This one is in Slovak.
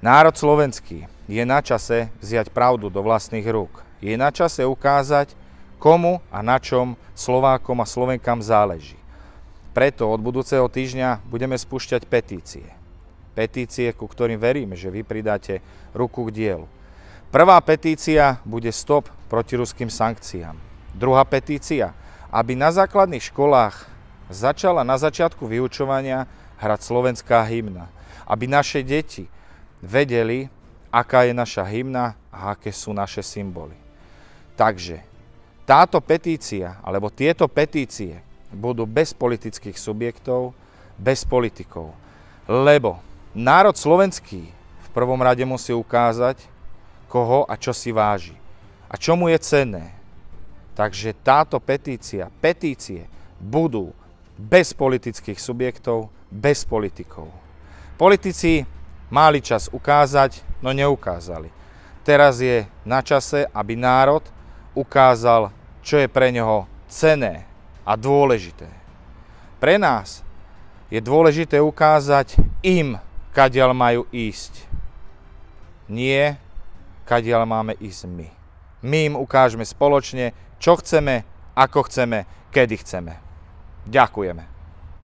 Národ slovenský, je na čase vziať pravdu do vlastných rúk. Je na čase ukázať, komu a na čom Slovákom a Slovenkám záleží. Preto od budúceho týždňa budeme spúšťať petície. Petície, ku ktorým veríme, že vy pridáte ruku k dielu. Prvá petícia bude stop proti ruským sankciám. Druhá petícia, aby na základných školách začala na začiatku vyučovania hrať slovenská hymna. Aby naše deti vedeli, aká je naša hymna a aké sú naše symboly. Takže táto petícia, alebo tieto petície budú bez politických subjektov, bez politikov. Lebo národ slovenský v prvom rade musí ukázať, koho a čo si váži. A čo mu je cenné. Takže táto petícia, petície budú bez politických subjektov, bez politikov. Politici Mali čas ukázať, no neukázali. Teraz je na čase, aby národ ukázal, čo je pre neho cené a dôležité. Pre nás je dôležité ukázať im, kadiaľ majú ísť. Nie, kadiaľ máme ísť my. My im ukážeme spoločne, čo chceme, ako chceme, kedy chceme. Ďakujeme.